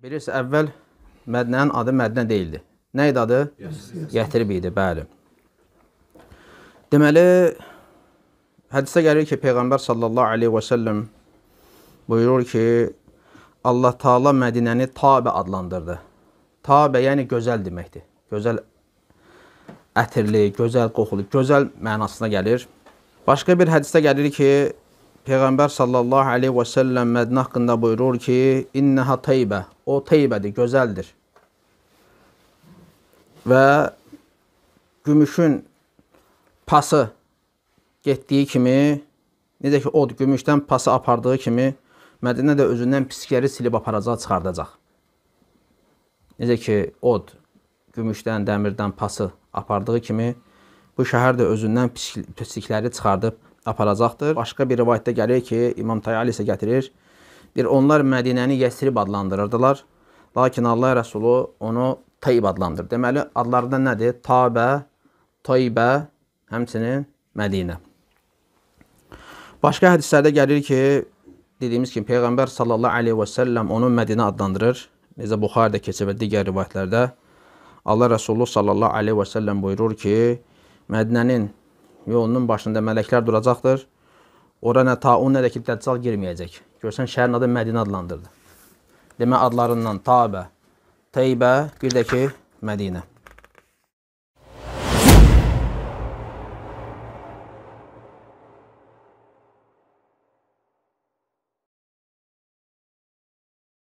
Bilirsə, əvvəl mədnənin adı mədnə deyildi. Nə idi adı? Yətrib idi, bəli. Deməli, hədisə gəlir ki, Peyğəmbər sallallahu aleyhi və səlləm buyurur ki, Allah Taala Mədinəni Tabə adlandırdı. Tabə yəni gözəl deməkdir. Gözəl ətirli, gözəl qoxulu, gözəl mənasına gəlir. Başqa bir hədisdə gəlir ki, Peyğəmbər sallallahu əleyhi və səlləm Mədinə haqqında buyurur ki, "İnnaha taybə." O taybədir, gözəldir. Və gümüşün pası getdiyi kimi, necə ki od gümüşdən pası apardığı kimi Mədinə də özündən pislikləri silib aparacaq, çıxardacaq. Necə ki od gümüşdən, dəmirdən pası apardığı kimi bu şəhər də özündən pislikləri çıxardıb aparacaqdır. Başqa bir rivayətdə gəlir ki, İmam Tayali isə gətirir. Deyir, onlar Mədinəni Yəsrib adlandırırdılar. Lakin Allah Rəsulu onu Tayyib adlandırır. Deməli, adlarında nədir? Tabə, Tayyibə, həmçinin Mədinə. Başqa hədislərdə gəlir ki, dediyimiz kimi Peyğəmbər sallallahu aleyhi və səlləm onu Mədinə adlandırır. Necə Buxarədə keçir və digər rivayətlərdə Allah Rəsulü sallallahu aleyhi və səlləm buyurur ki, Mədinənin yolunun başında mələklər duracaqdır. Ora nə taun, nə də ki, dəccal girməyəcək. Görsən, şəhərin adı Mədinə adlandırdı. Demə adlarından Tabə, Teybə, bir də ki, Mədinə.